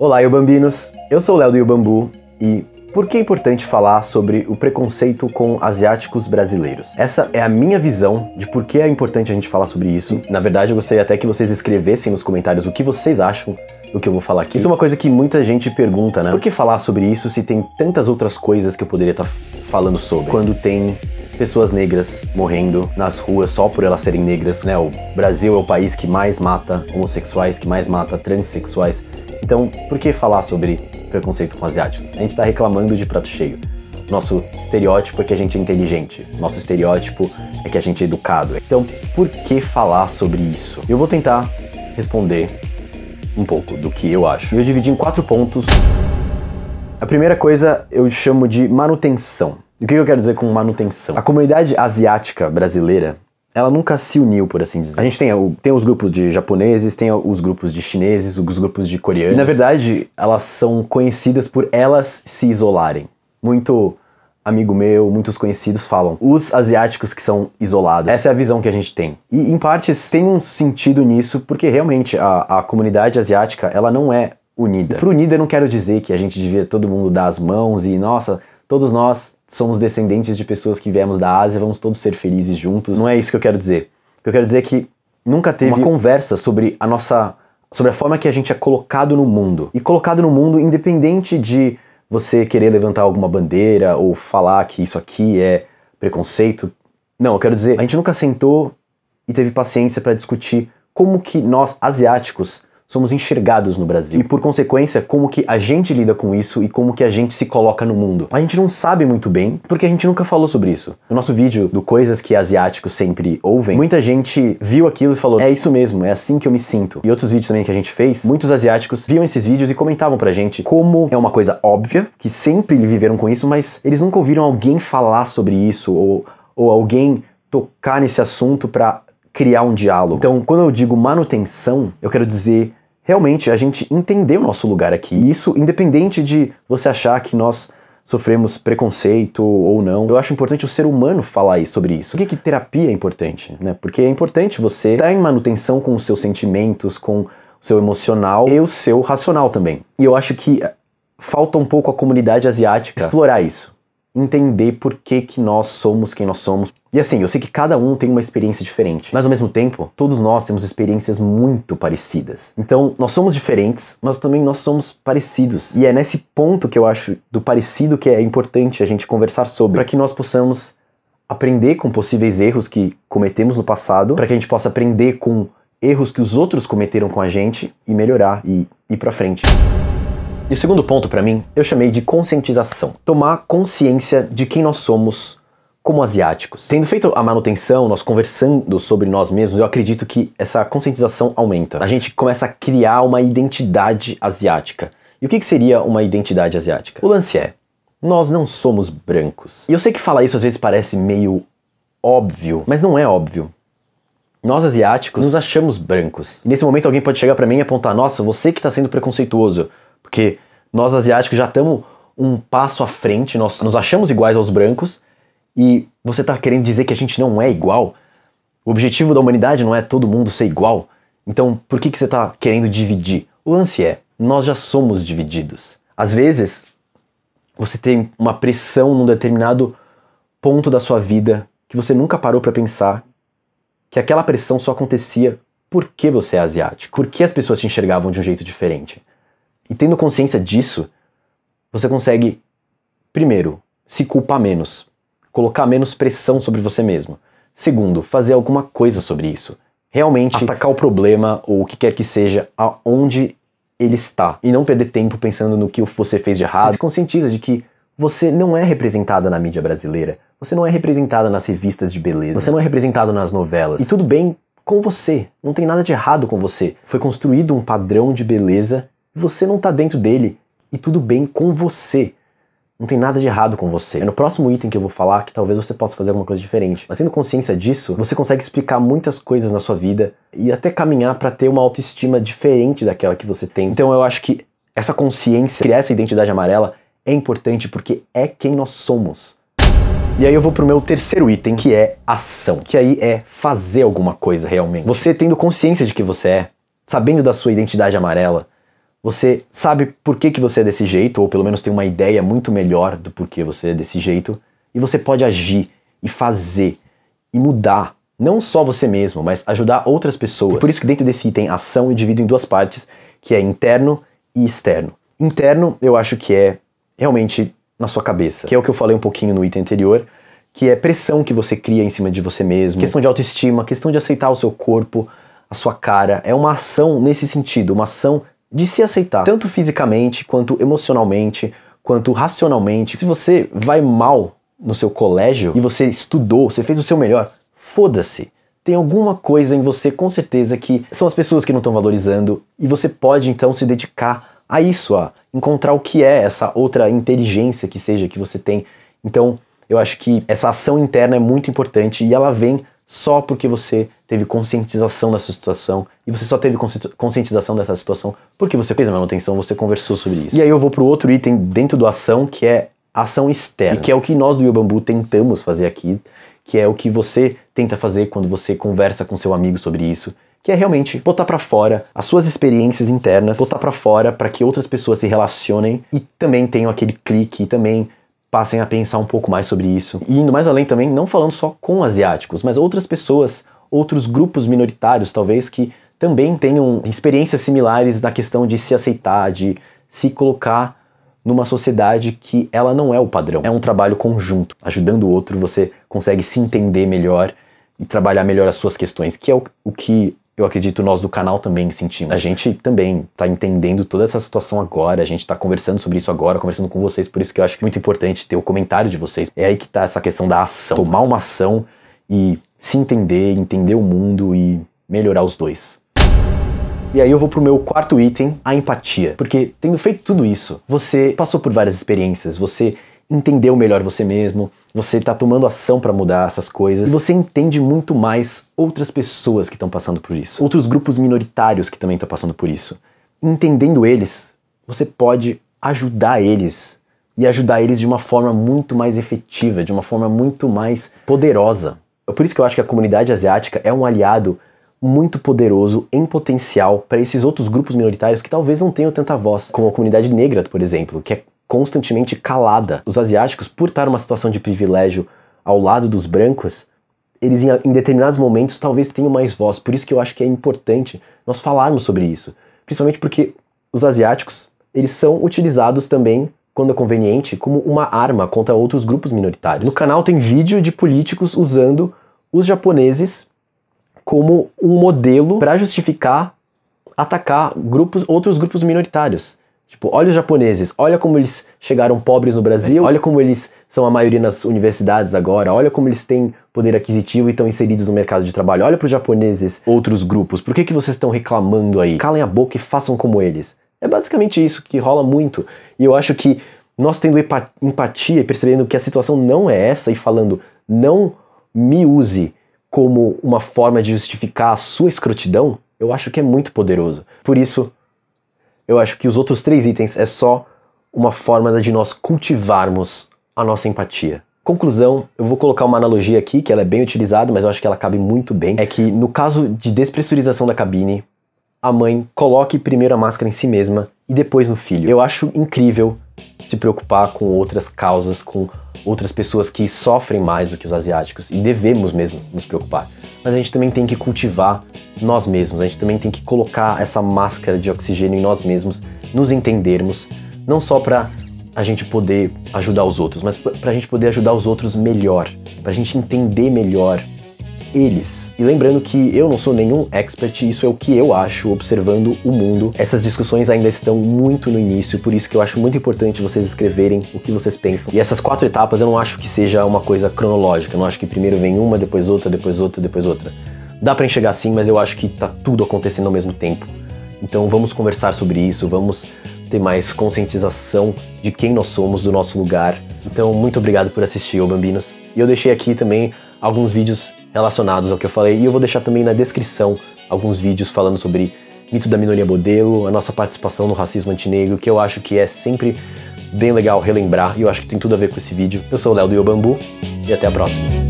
Olá, bambinos. Eu sou o Léo do Iobambu e por que é importante falar sobre o preconceito com asiáticos brasileiros? Essa é a minha visão de por que é importante a gente falar sobre isso. Na verdade, eu gostaria até que vocês escrevessem nos comentários o que vocês acham do que eu vou falar aqui. Isso é uma coisa que muita gente pergunta, né? Por que falar sobre isso se tem tantas outras coisas que eu poderia estar tá falando sobre? Quando tem pessoas negras morrendo nas ruas só por elas serem negras, né? O Brasil é o país que mais mata homossexuais, que mais mata transexuais, então, por que falar sobre preconceito com asiáticos? A gente está reclamando de prato cheio. Nosso estereótipo é que a gente é inteligente. Nosso estereótipo é que a gente é educado. Então, por que falar sobre isso? Eu vou tentar responder um pouco do que eu acho. Eu dividi em quatro pontos. A primeira coisa eu chamo de manutenção. o que eu quero dizer com manutenção? A comunidade asiática brasileira ela nunca se uniu, por assim dizer. A gente tem, tem os grupos de japoneses, tem os grupos de chineses, os grupos de coreanos. E, na verdade, elas são conhecidas por elas se isolarem. Muito amigo meu, muitos conhecidos falam, os asiáticos que são isolados. Essa é a visão que a gente tem. E, em partes, tem um sentido nisso, porque realmente a, a comunidade asiática, ela não é unida. E pro unida eu não quero dizer que a gente devia todo mundo dar as mãos e, nossa, todos nós somos descendentes de pessoas que viemos da Ásia, vamos todos ser felizes juntos. Não é isso que eu quero dizer. O que eu quero dizer é que nunca teve uma conversa sobre a nossa sobre a forma que a gente é colocado no mundo. E colocado no mundo independente de você querer levantar alguma bandeira ou falar que isso aqui é preconceito. Não, eu quero dizer, a gente nunca sentou e teve paciência para discutir como que nós asiáticos somos enxergados no Brasil. E por consequência, como que a gente lida com isso e como que a gente se coloca no mundo. A gente não sabe muito bem, porque a gente nunca falou sobre isso. No nosso vídeo do Coisas que Asiáticos Sempre Ouvem, muita gente viu aquilo e falou, é isso mesmo, é assim que eu me sinto. E outros vídeos também que a gente fez, muitos asiáticos viam esses vídeos e comentavam pra gente como é uma coisa óbvia, que sempre viveram com isso, mas eles nunca ouviram alguém falar sobre isso ou, ou alguém tocar nesse assunto para criar um diálogo. Então, quando eu digo manutenção, eu quero dizer realmente a gente entender o nosso lugar aqui. Isso independente de você achar que nós sofremos preconceito ou não. Eu acho importante o ser humano falar sobre isso. Por que, que terapia é importante? Né? Porque é importante você estar tá em manutenção com os seus sentimentos, com o seu emocional e o seu racional também. E eu acho que eh, falta um pouco a comunidade asiática tá. explorar isso entender por que, que nós somos quem nós somos. E assim, eu sei que cada um tem uma experiência diferente, mas ao mesmo tempo, todos nós temos experiências muito parecidas. Então, nós somos diferentes, mas também nós somos parecidos. E é nesse ponto que eu acho do parecido que é importante a gente conversar sobre, para que nós possamos aprender com possíveis erros que cometemos no passado, para que a gente possa aprender com erros que os outros cometeram com a gente e melhorar e ir para frente. E o segundo ponto para mim, eu chamei de conscientização. Tomar consciência de quem nós somos como asiáticos. Tendo feito a manutenção, nós conversando sobre nós mesmos, eu acredito que essa conscientização aumenta. A gente começa a criar uma identidade asiática. E o que, que seria uma identidade asiática? O lance é, nós não somos brancos. E eu sei que falar isso às vezes parece meio óbvio, mas não é óbvio. Nós asiáticos nos achamos brancos. E nesse momento alguém pode chegar para mim e apontar: "Nossa, você que está sendo preconceituoso. Porque nós asiáticos já estamos um passo à frente, nós nos achamos iguais aos brancos e você está querendo dizer que a gente não é igual? O objetivo da humanidade não é todo mundo ser igual. Então, por que, que você está querendo dividir? O lance é, nós já somos divididos. Às vezes, você tem uma pressão num determinado ponto da sua vida que você nunca parou para pensar que aquela pressão só acontecia porque você é asiático, porque as pessoas te enxergavam de um jeito diferente. E tendo consciência disso, você consegue, primeiro, se culpar menos, colocar menos pressão sobre você mesmo. Segundo, fazer alguma coisa sobre isso. Realmente atacar o problema ou o que quer que seja, aonde ele está. E não perder tempo pensando no que você fez de errado. Você se conscientiza de que você não é representada na mídia brasileira. Você não é representada nas revistas de beleza. Você não é representado nas novelas. E tudo bem com você. Não tem nada de errado com você. Foi construído um padrão de beleza você não está dentro dele e tudo bem com você. Não tem nada de errado com você. É no próximo item que eu vou falar que talvez você possa fazer alguma coisa diferente. Mas tendo consciência disso, você consegue explicar muitas coisas na sua vida e até caminhar para ter uma autoestima diferente daquela que você tem. Então eu acho que essa consciência, criar essa identidade amarela é importante porque é quem nós somos. E aí eu vou pro meu terceiro item, que é ação. Que aí é fazer alguma coisa realmente. Você tendo consciência de que você é, sabendo da sua identidade amarela, você sabe por que, que você é desse jeito, ou pelo menos tem uma ideia muito melhor do porquê você é desse jeito, e você pode agir e fazer e mudar não só você mesmo, mas ajudar outras pessoas. E por isso que dentro desse item ação eu divido em duas partes, que é interno e externo. Interno eu acho que é realmente na sua cabeça, que é o que eu falei um pouquinho no item anterior, que é pressão que você cria em cima de você mesmo, questão de autoestima, questão de aceitar o seu corpo, a sua cara. É uma ação nesse sentido, uma ação de se aceitar, tanto fisicamente, quanto emocionalmente, quanto racionalmente. Se você vai mal no seu colégio e você estudou, você fez o seu melhor, foda-se. Tem alguma coisa em você com certeza que são as pessoas que não estão valorizando e você pode então se dedicar a isso, a encontrar o que é essa outra inteligência que seja que você tem. Então, eu acho que essa ação interna é muito importante e ela vem só porque você teve conscientização dessa situação, e você só teve conscientização dessa situação porque você fez a manutenção, você conversou sobre isso. E aí eu vou para o outro item dentro do ação, que é ação externa, e que é o que nós do Yobambu tentamos fazer aqui, que é o que você tenta fazer quando você conversa com seu amigo sobre isso, que é realmente botar para fora as suas experiências internas, botar para fora para que outras pessoas se relacionem e também tenham aquele clique e também passem a pensar um pouco mais sobre isso. E indo mais além também, não falando só com asiáticos, mas outras pessoas outros grupos minoritários, talvez, que também tenham experiências similares na questão de se aceitar, de se colocar numa sociedade que ela não é o padrão. É um trabalho conjunto. Ajudando o outro, você consegue se entender melhor e trabalhar melhor as suas questões, que é o, o que eu acredito nós do canal também sentimos. A gente também está entendendo toda essa situação agora, a gente está conversando sobre isso agora, conversando com vocês, por isso que eu acho muito importante ter o comentário de vocês. É aí que está essa questão da ação, tomar uma ação e se entender, entender o mundo e melhorar os dois. E aí eu vou pro meu quarto item, a empatia. Porque tendo feito tudo isso, você passou por várias experiências, você entendeu melhor você mesmo, você tá tomando ação para mudar essas coisas, e você entende muito mais outras pessoas que estão passando por isso, outros grupos minoritários que também estão passando por isso. Entendendo eles, você pode ajudar eles e ajudar eles de uma forma muito mais efetiva, de uma forma muito mais poderosa. É por isso que eu acho que a comunidade asiática é um aliado muito poderoso em potencial para esses outros grupos minoritários que talvez não tenham tanta voz, como a comunidade negra, por exemplo, que é constantemente calada. Os asiáticos, por estar numa situação de privilégio ao lado dos brancos, eles em, em determinados momentos talvez tenham mais voz. Por isso que eu acho que é importante nós falarmos sobre isso, principalmente porque os asiáticos, eles são utilizados também quando é conveniente, como uma arma contra outros grupos minoritários. No canal tem vídeo de políticos usando os japoneses como um modelo para justificar atacar grupos, outros grupos minoritários. Tipo, olha os japoneses, olha como eles chegaram pobres no Brasil, olha como eles são a maioria nas universidades agora, olha como eles têm poder aquisitivo e estão inseridos no mercado de trabalho, olha para os japoneses, outros grupos, por que, que vocês estão reclamando aí? Calem a boca e façam como eles. É basicamente isso que rola muito. E eu acho que nós tendo empatia e percebendo que a situação não é essa e falando, não me use como uma forma de justificar a sua escrotidão, eu acho que é muito poderoso. Por isso, eu acho que os outros três itens é só uma forma de nós cultivarmos a nossa empatia. Conclusão, eu vou colocar uma analogia aqui, que ela é bem utilizada, mas eu acho que ela cabe muito bem. É que no caso de despressurização da cabine, a mãe coloque primeiro a máscara em si mesma e depois no filho. Eu acho incrível se preocupar com outras causas, com outras pessoas que sofrem mais do que os asiáticos e devemos mesmo nos preocupar. Mas a gente também tem que cultivar nós mesmos, a gente também tem que colocar essa máscara de oxigênio em nós mesmos, nos entendermos, não só para a gente poder ajudar os outros, mas para a gente poder ajudar os outros melhor, para a gente entender melhor eles. E lembrando que eu não sou nenhum expert, isso é o que eu acho observando o mundo. Essas discussões ainda estão muito no início, por isso que eu acho muito importante vocês escreverem o que vocês pensam. E essas quatro etapas eu não acho que seja uma coisa cronológica, eu não acho que primeiro vem uma, depois outra, depois outra, depois outra. Dá para enxergar assim, mas eu acho que tá tudo acontecendo ao mesmo tempo. Então vamos conversar sobre isso, vamos ter mais conscientização de quem nós somos, do nosso lugar. Então, muito obrigado por assistir, ô Bambinos. E eu deixei aqui também alguns vídeos relacionados ao que eu falei. E eu vou deixar também na descrição alguns vídeos falando sobre mito da minoria modelo, a nossa participação no racismo antinegro, que eu acho que é sempre bem legal relembrar e eu acho que tem tudo a ver com esse vídeo. Eu sou o Léo do Iobambu e até a próxima.